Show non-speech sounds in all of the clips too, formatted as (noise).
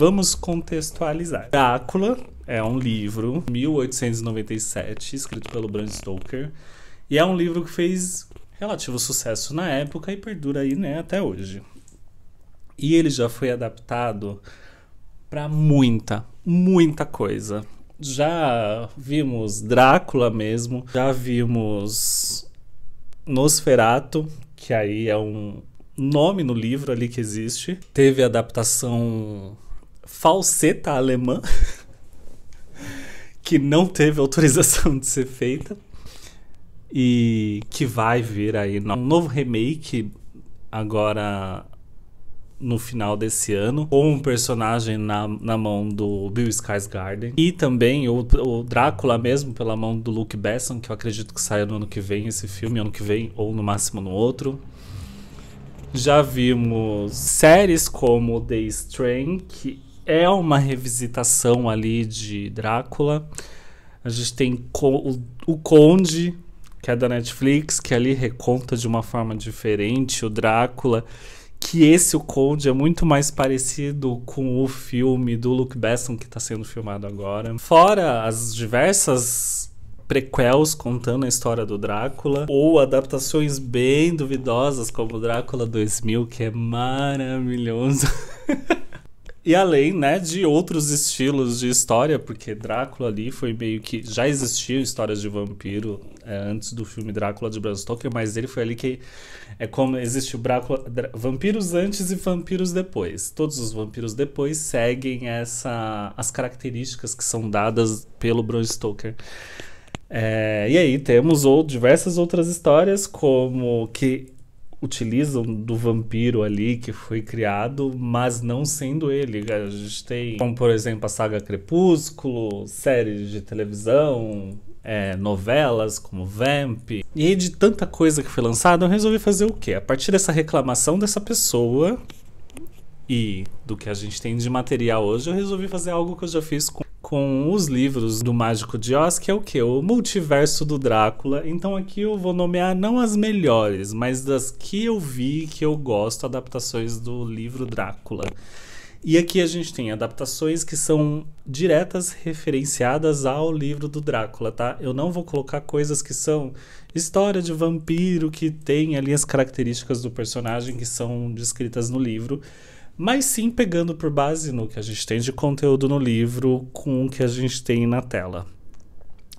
Vamos contextualizar. Drácula é um livro, 1897, escrito pelo Bram Stoker, e é um livro que fez relativo sucesso na época e perdura aí, né, até hoje. E ele já foi adaptado para muita, muita coisa. Já vimos Drácula mesmo, já vimos Nosferato, que aí é um nome no livro ali que existe. Teve adaptação falseta alemã (laughs) que não teve autorização de ser feita e que vai vir aí um novo remake agora no final desse ano, com um personagem na, na mão do Bill Skarsgård e também o, o Drácula mesmo pela mão do Luke Besson, que eu acredito que saia no ano que vem esse filme, ano que vem ou no máximo no outro. Já vimos séries como The Strain, que é uma revisitação ali de Drácula. A gente tem o Conde, que é da Netflix, que ali reconta de uma forma diferente o Drácula. Que esse, o Conde, é muito mais parecido com o filme do Luke Besson que está sendo filmado agora. Fora as diversas prequels contando a história do Drácula, ou adaptações bem duvidosas como Drácula 2000, que é maravilhoso. (laughs) E além, né, de outros estilos de história, porque Drácula ali foi meio que. Já existiam histórias de vampiro é, antes do filme Drácula de Bram Stoker, mas ele foi ali que. É como existe o Drácula. Vampiros antes e vampiros depois. Todos os vampiros depois seguem essa, as características que são dadas pelo Bram Stoker. É, e aí temos ou, diversas outras histórias, como que utilizam do vampiro ali que foi criado, mas não sendo ele. A gente tem, como por exemplo, a saga Crepúsculo, séries de televisão, é, novelas como Vamp. E aí, de tanta coisa que foi lançada, eu resolvi fazer o quê? A partir dessa reclamação dessa pessoa, e do que a gente tem de material hoje, eu resolvi fazer algo que eu já fiz com, com os livros do Mágico de Oz, que é o que? O multiverso do Drácula. Então aqui eu vou nomear não as melhores, mas das que eu vi que eu gosto, adaptações do livro Drácula. E aqui a gente tem adaptações que são diretas referenciadas ao livro do Drácula, tá? Eu não vou colocar coisas que são história de vampiro, que tem ali as características do personagem que são descritas no livro mas sim pegando por base no que a gente tem de conteúdo no livro com o que a gente tem na tela.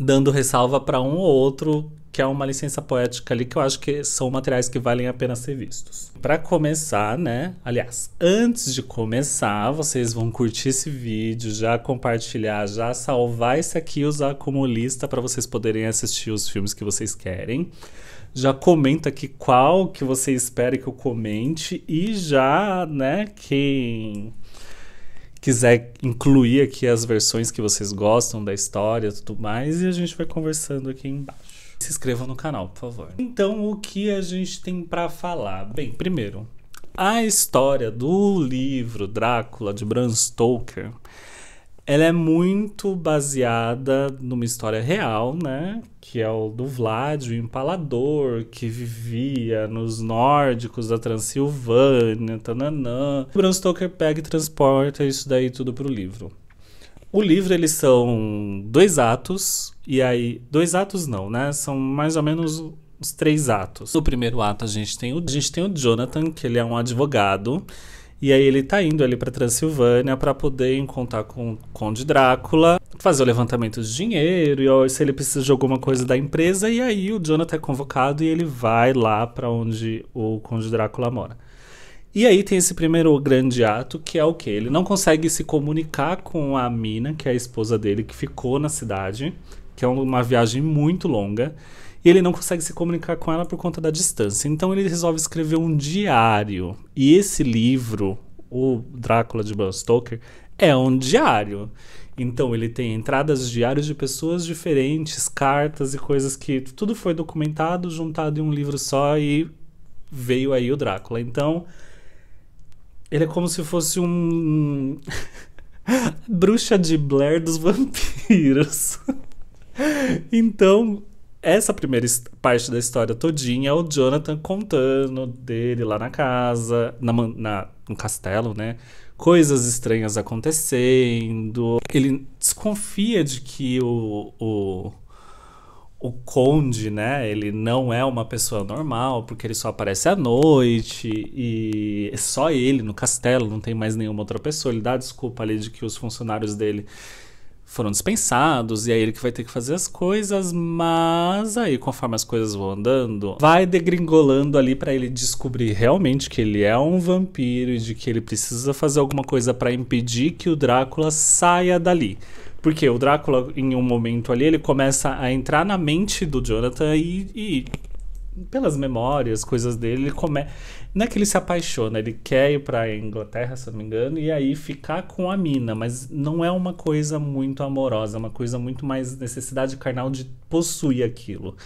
Dando ressalva para um ou outro que é uma licença poética ali que eu acho que são materiais que valem a pena ser vistos. Para começar, né? Aliás, antes de começar, vocês vão curtir esse vídeo, já compartilhar, já salvar esse aqui, usar como lista para vocês poderem assistir os filmes que vocês querem já comenta aqui qual que você espera que eu comente e já, né, quem quiser incluir aqui as versões que vocês gostam da história e tudo mais, e a gente vai conversando aqui embaixo. Se inscreva no canal, por favor. Então, o que a gente tem para falar? Bem, primeiro, a história do livro Drácula de Bram Stoker ela é muito baseada numa história real, né? Que é o do Vlad, o empalador, que vivia nos nórdicos da Transilvânia, tananã. O Bram Stoker pega e transporta isso daí tudo pro livro. O livro, eles são dois atos, e aí... Dois atos não, né? São mais ou menos os três atos. No primeiro ato, a gente tem o, a gente tem o Jonathan, que ele é um advogado e aí ele tá indo ali para Transilvânia para poder encontrar com o Conde Drácula, fazer o levantamento de dinheiro e ó, se ele precisa de alguma coisa da empresa. E aí o Jonathan é convocado e ele vai lá para onde o Conde Drácula mora. E aí tem esse primeiro grande ato, que é o que? Ele não consegue se comunicar com a mina, que é a esposa dele, que ficou na cidade que é uma viagem muito longa, e ele não consegue se comunicar com ela por conta da distância. Então ele resolve escrever um diário. E esse livro, O Drácula de Bram Stoker, é um diário. Então ele tem entradas diárias diários de pessoas diferentes, cartas e coisas que tudo foi documentado, juntado em um livro só e veio aí o Drácula. Então ele é como se fosse um (laughs) bruxa de Blair dos vampiros. (laughs) (laughs) Então, essa primeira parte da história todinha é o Jonathan contando dele lá na casa, na, na, no castelo, né? Coisas estranhas acontecendo. Ele desconfia de que o, o, o conde, né? Ele não é uma pessoa normal, porque ele só aparece à noite e é só ele no castelo, não tem mais nenhuma outra pessoa. Ele dá desculpa ali de que os funcionários dele foram dispensados e aí é ele que vai ter que fazer as coisas, mas aí conforme as coisas vão andando, vai degringolando ali para ele descobrir realmente que ele é um vampiro e de que ele precisa fazer alguma coisa para impedir que o Drácula saia dali. Porque o Drácula, em um momento ali, ele começa a entrar na mente do Jonathan e, e pelas memórias, coisas dele, ele come... não é que ele se apaixona, ele quer ir para Inglaterra, se não me engano, e aí ficar com a mina, mas não é uma coisa muito amorosa, é uma coisa muito mais necessidade carnal de possuir aquilo,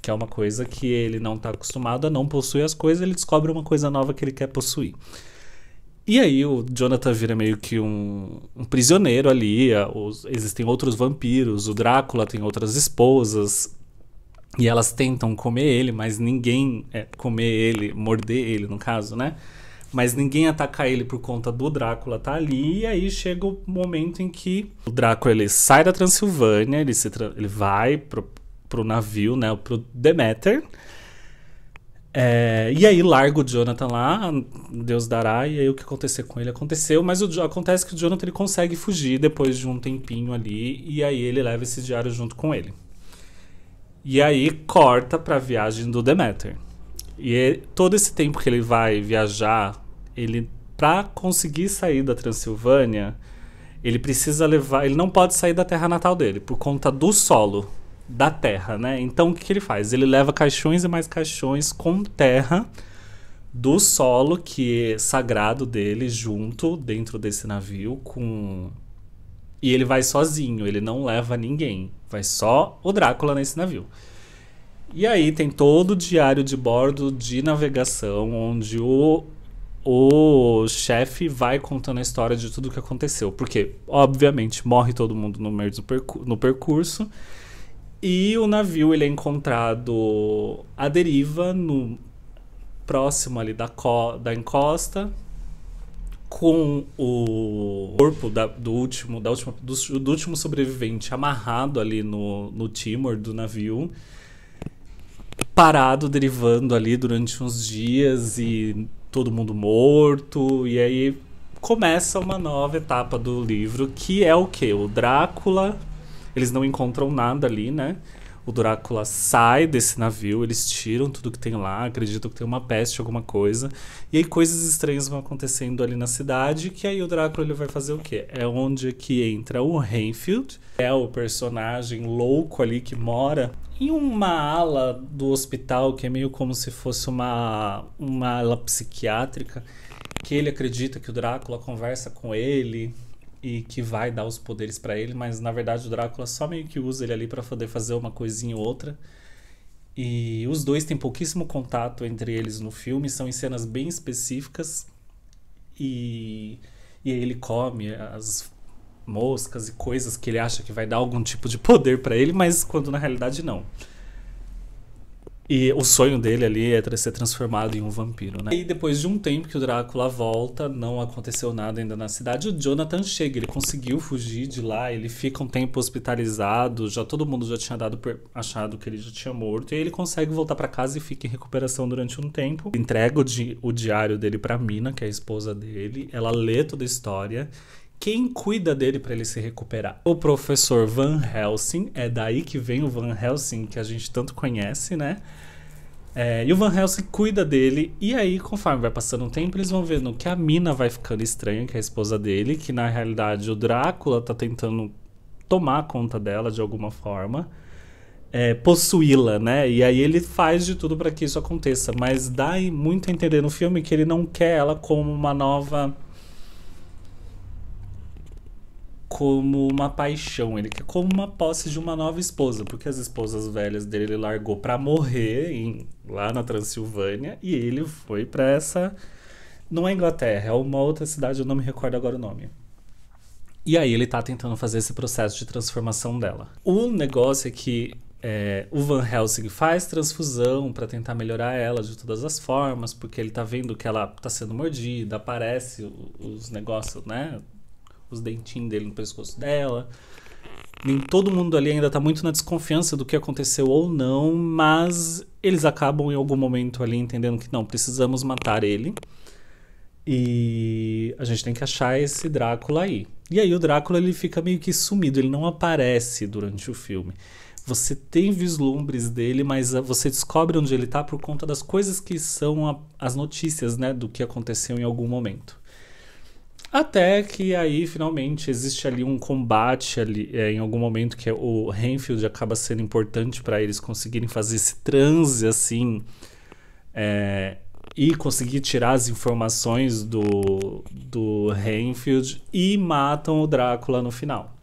que é uma coisa que ele não está acostumado a não possuir as coisas, ele descobre uma coisa nova que ele quer possuir. E aí o Jonathan vira meio que um, um prisioneiro ali, os, existem outros vampiros, o Drácula tem outras esposas, e elas tentam comer ele, mas ninguém é, comer ele, morder ele, no caso, né? Mas ninguém ataca ele por conta do Drácula tá ali. E aí chega o momento em que o Drácula ele sai da Transilvânia, ele, se tra ele vai pro, pro navio, né? Pro Demeter. É, e aí larga o Jonathan lá, Deus dará, e aí o que acontecer com ele aconteceu, mas o, acontece que o Jonathan ele consegue fugir depois de um tempinho ali, e aí ele leva esse diário junto com ele. E aí corta para a viagem do Demeter. E ele, é todo esse tempo que ele vai viajar, ele para conseguir sair da Transilvânia, ele precisa levar, ele não pode sair da terra natal dele por conta do solo da terra, né? Então o que, que ele faz? Ele leva caixões e mais caixões com terra do solo que é sagrado dele junto dentro desse navio com e ele vai sozinho, ele não leva ninguém. Vai só o Drácula nesse navio. E aí tem todo o diário de bordo de navegação, onde o, o chefe vai contando a história de tudo o que aconteceu. Porque, obviamente, morre todo mundo no meio do percur no percurso. E o navio ele é encontrado à deriva, no próximo ali da, da encosta, com o corpo da, do último da última, do, do, último sobrevivente amarrado ali no, no timor do navio, parado, derivando ali durante uns dias e todo mundo morto. E aí começa uma nova etapa do livro, que é o que? O Drácula. Eles não encontram nada ali, né? O Drácula sai desse navio, eles tiram tudo que tem lá, acreditam que tem uma peste, alguma coisa. E aí coisas estranhas vão acontecendo ali na cidade, que aí o Drácula ele vai fazer o quê? É onde que entra o Renfield, é o personagem louco ali que mora em uma ala do hospital que é meio como se fosse uma, uma ala psiquiátrica, que ele acredita que o Drácula conversa com ele, e que vai dar os poderes para ele, mas na verdade o Drácula só meio que usa ele ali para poder fazer uma coisinha ou outra. E os dois têm pouquíssimo contato entre eles no filme, são em cenas bem específicas. E, e aí ele come as moscas e coisas que ele acha que vai dar algum tipo de poder para ele, mas quando na realidade não. E o sonho dele ali é ser transformado em um vampiro, né? E depois de um tempo que o Drácula volta, não aconteceu nada ainda na cidade, o Jonathan chega, ele conseguiu fugir de lá, ele fica um tempo hospitalizado, já todo mundo já tinha dado por achado que ele já tinha morto, e aí ele consegue voltar para casa e fica em recuperação durante um tempo. Entrega o, di o diário dele para Mina, que é a esposa dele, ela lê toda a história quem cuida dele para ele se recuperar? O professor Van Helsing, é daí que vem o Van Helsing que a gente tanto conhece, né? É, e o Van Helsing cuida dele, e aí, conforme vai passando o tempo, eles vão vendo que a mina vai ficando estranha, que é a esposa dele, que na realidade o Drácula tá tentando tomar conta dela de alguma forma, é, possuí-la, né? E aí ele faz de tudo para que isso aconteça, mas dá muito a entender no filme que ele não quer ela como uma nova como uma paixão, ele quer como uma posse de uma nova esposa, porque as esposas velhas dele ele largou para morrer em, lá na Transilvânia e ele foi para essa não é Inglaterra, é uma outra cidade, eu não me recordo agora o nome. E aí ele tá tentando fazer esse processo de transformação dela. O negócio é que é, o Van Helsing faz transfusão para tentar melhorar ela de todas as formas, porque ele tá vendo que ela tá sendo mordida, aparece os negócios, né? os dentinhos dele no pescoço dela. Nem todo mundo ali ainda tá muito na desconfiança do que aconteceu ou não, mas eles acabam em algum momento ali entendendo que não, precisamos matar ele. E a gente tem que achar esse Drácula aí. E aí o Drácula ele fica meio que sumido, ele não aparece durante o filme. Você tem vislumbres dele, mas ah, você descobre onde ele tá por conta das coisas que são a, as notícias, né, do que aconteceu em algum momento. Até que aí, finalmente, existe ali um combate ali, é, em algum momento que é o Renfield acaba sendo importante para eles conseguirem fazer esse transe, assim, é, e conseguir tirar as informações do, do Renfield e matam o Drácula no final.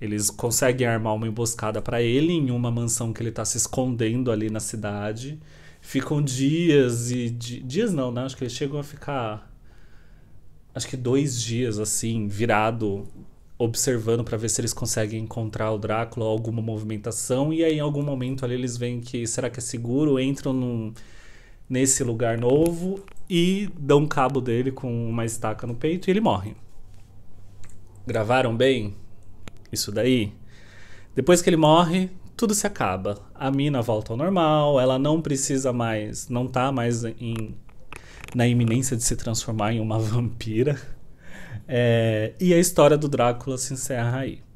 Eles conseguem armar uma emboscada para ele em uma mansão que ele está se escondendo ali na cidade. Ficam dias e. Dias não, né? Acho que eles chegam a ficar acho que dois dias assim, virado, observando para ver se eles conseguem encontrar o Drácula alguma movimentação. E aí, em algum momento ali, eles veem que será que é seguro, entram num, nesse lugar novo e dão cabo dele com uma estaca no peito e ele morre. Gravaram bem isso daí? Depois que ele morre, tudo se acaba. A mina volta ao normal, ela não precisa mais, não tá mais em na iminência de se transformar em uma (laughs) vampira. É, e a história do Drácula se encerra aí.